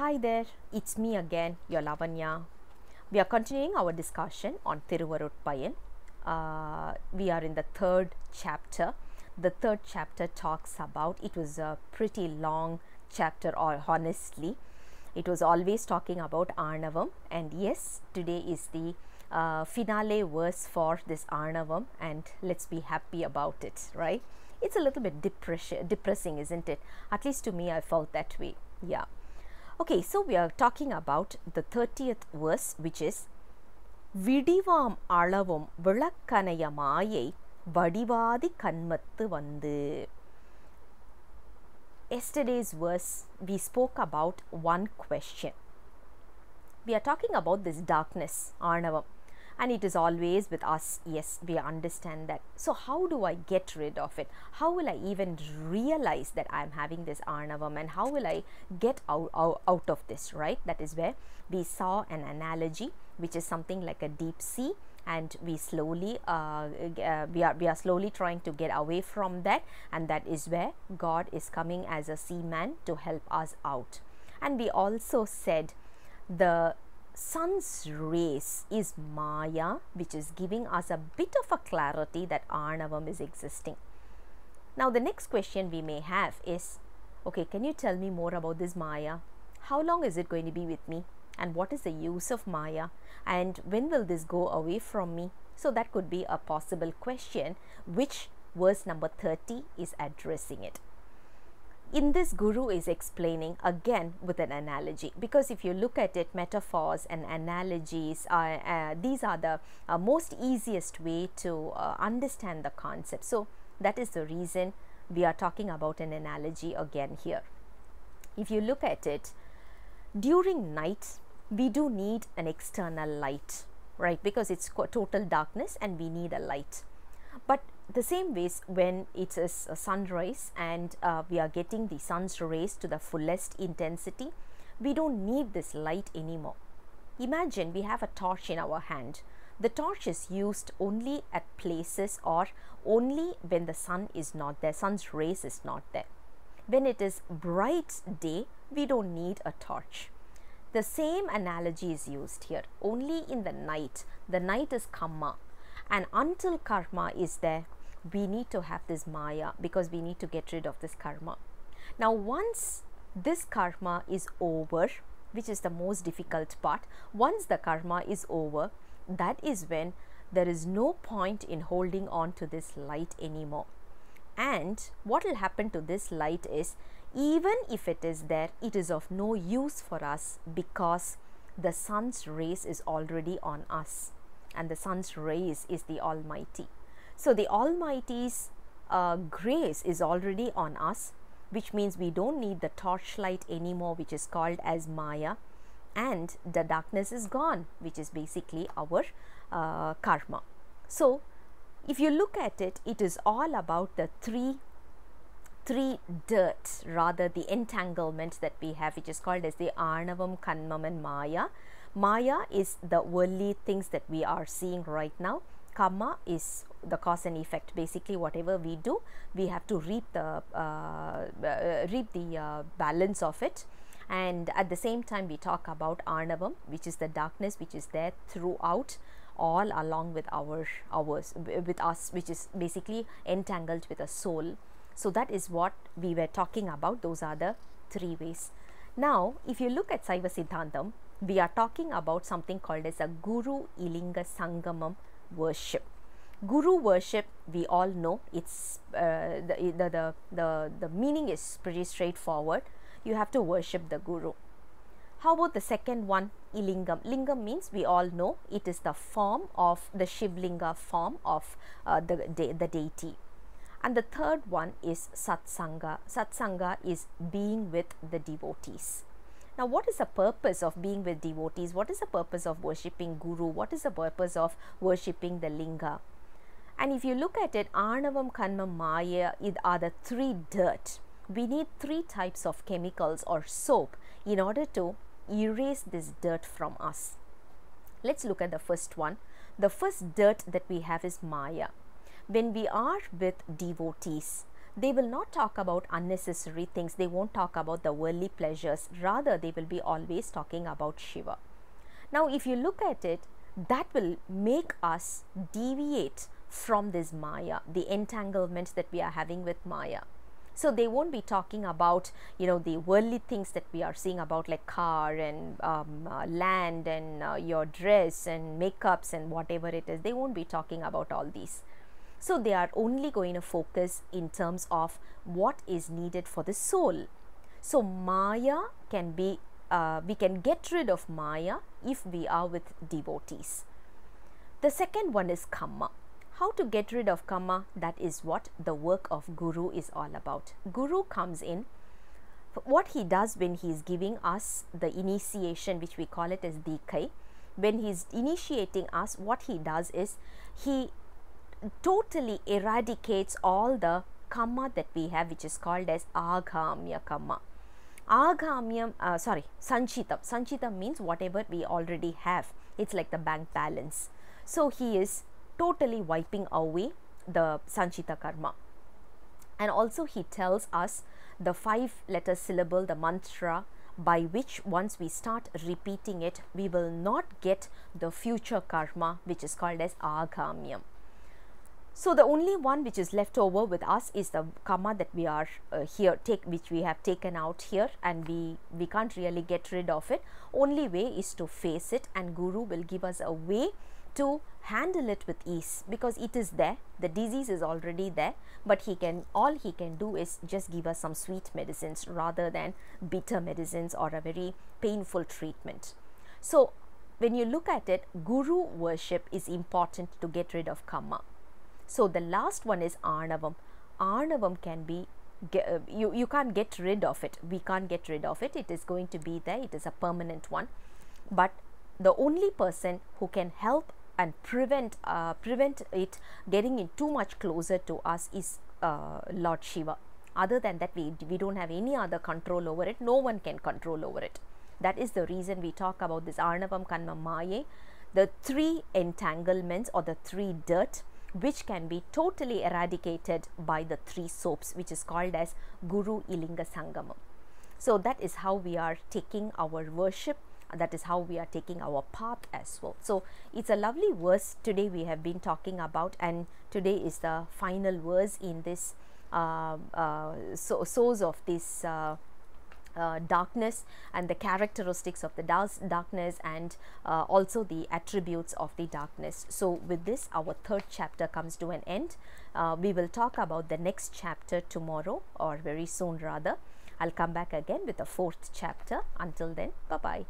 Hi there, it's me again, your Lavanya. We are continuing our discussion on Thiruvarutpayan. Uh, we are in the third chapter. The third chapter talks about, it was a pretty long chapter or honestly. It was always talking about Arnavam and yes, today is the uh, finale verse for this Arnavam and let's be happy about it, right? It's a little bit depressing, isn't it? At least to me, I felt that way. Yeah. Okay, so we are talking about the 30th verse, which is Vidivam அளவும் விளக்கணைய மாயை வடிவாதி கண்மத்து Yesterday's verse, we spoke about one question. We are talking about this darkness, ஆணவம் and it is always with us yes we understand that so how do i get rid of it how will i even realize that i'm having this arnavam and how will i get out, out, out of this right that is where we saw an analogy which is something like a deep sea and we slowly uh, uh, we are we are slowly trying to get away from that and that is where god is coming as a seaman to help us out and we also said the sun's rays is Maya, which is giving us a bit of a clarity that Arnavam is existing. Now, the next question we may have is okay, can you tell me more about this Maya? How long is it going to be with me? And what is the use of Maya? And when will this go away from me? So, that could be a possible question which verse number 30 is addressing it in this guru is explaining again with an analogy because if you look at it metaphors and analogies are uh, these are the uh, most easiest way to uh, understand the concept so that is the reason we are talking about an analogy again here if you look at it during night we do need an external light right because it's total darkness and we need a light but the same ways when it is sunrise and uh, we are getting the sun's rays to the fullest intensity we don't need this light anymore imagine we have a torch in our hand the torch is used only at places or only when the sun is not there sun's rays is not there when it is bright day we don't need a torch the same analogy is used here only in the night the night is karma and until karma is there we need to have this maya because we need to get rid of this karma now once this karma is over which is the most difficult part once the karma is over that is when there is no point in holding on to this light anymore and what will happen to this light is even if it is there it is of no use for us because the sun's rays is already on us and the sun's rays is the almighty so, the Almighty's uh, grace is already on us, which means we don't need the torchlight anymore, which is called as Maya, and the darkness is gone, which is basically our uh, karma. So, if you look at it, it is all about the three three dirt rather the entanglement that we have which is called as the arnavam kanmam and maya maya is the worldly things that we are seeing right now karma is the cause and effect basically whatever we do we have to reap the uh, uh reap the uh, balance of it and at the same time we talk about arnavam which is the darkness which is there throughout all along with our ours with us which is basically entangled with a soul so that is what we were talking about those are the three ways now if you look at saiva siddhantam we are talking about something called as a guru ilinga sangamam worship guru worship we all know it's uh, the, the, the the the meaning is pretty straightforward you have to worship the guru how about the second one ilingam lingam means we all know it is the form of the shivlinga form of uh, the de the deity and the third one is satsanga satsanga is being with the devotees now, what is the purpose of being with devotees? What is the purpose of worshipping Guru? What is the purpose of worshipping the Linga? And if you look at it, Arnavam, Kanma, Maya are the three dirt. We need three types of chemicals or soap in order to erase this dirt from us. Let's look at the first one. The first dirt that we have is Maya. When we are with devotees, they will not talk about unnecessary things, they won't talk about the worldly pleasures, rather, they will be always talking about Shiva. Now, if you look at it, that will make us deviate from this Maya, the entanglements that we are having with Maya. So they won't be talking about you know the worldly things that we are seeing about like car and um, uh, land and uh, your dress and makeups and whatever it is. They won't be talking about all these. So they are only going to focus in terms of what is needed for the soul. So Maya can be, uh, we can get rid of Maya if we are with devotees. The second one is Kamma. How to get rid of Kamma? That is what the work of Guru is all about. Guru comes in what he does when he is giving us the initiation which we call it as dikai when he is initiating us what he does is he totally eradicates all the karma that we have which is called as agamya karma. Agamyam, uh, sorry, sanchitam. Sanchitam means whatever we already have. It's like the bank balance. So he is totally wiping away the sanchita karma. And also he tells us the five letter syllable, the mantra, by which once we start repeating it, we will not get the future karma, which is called as agamyam. So the only one which is left over with us is the karma that we are uh, here take which we have taken out here and we we can't really get rid of it. Only way is to face it and guru will give us a way to handle it with ease because it is there the disease is already there but he can all he can do is just give us some sweet medicines rather than bitter medicines or a very painful treatment so when you look at it guru worship is important to get rid of karma so the last one is Arnavam. Arnavam can be uh, you, you can't get rid of it. We can't get rid of it. It is going to be there. It is a permanent one. But the only person who can help and prevent uh, prevent it getting in too much closer to us is uh, Lord Shiva. Other than that, we, we don't have any other control over it. No one can control over it. That is the reason we talk about this Arnavam Kanma Maye, the three entanglements or the three dirt which can be totally eradicated by the three soaps which is called as Guru Ilinga Sangamam. So that is how we are taking our worship that is how we are taking our path as well. So it's a lovely verse today we have been talking about and today is the final verse in this uh, uh, so, source of this uh, uh, darkness and the characteristics of the darkness and uh, also the attributes of the darkness. So, with this, our third chapter comes to an end. Uh, we will talk about the next chapter tomorrow or very soon rather. I'll come back again with the fourth chapter. Until then, bye bye.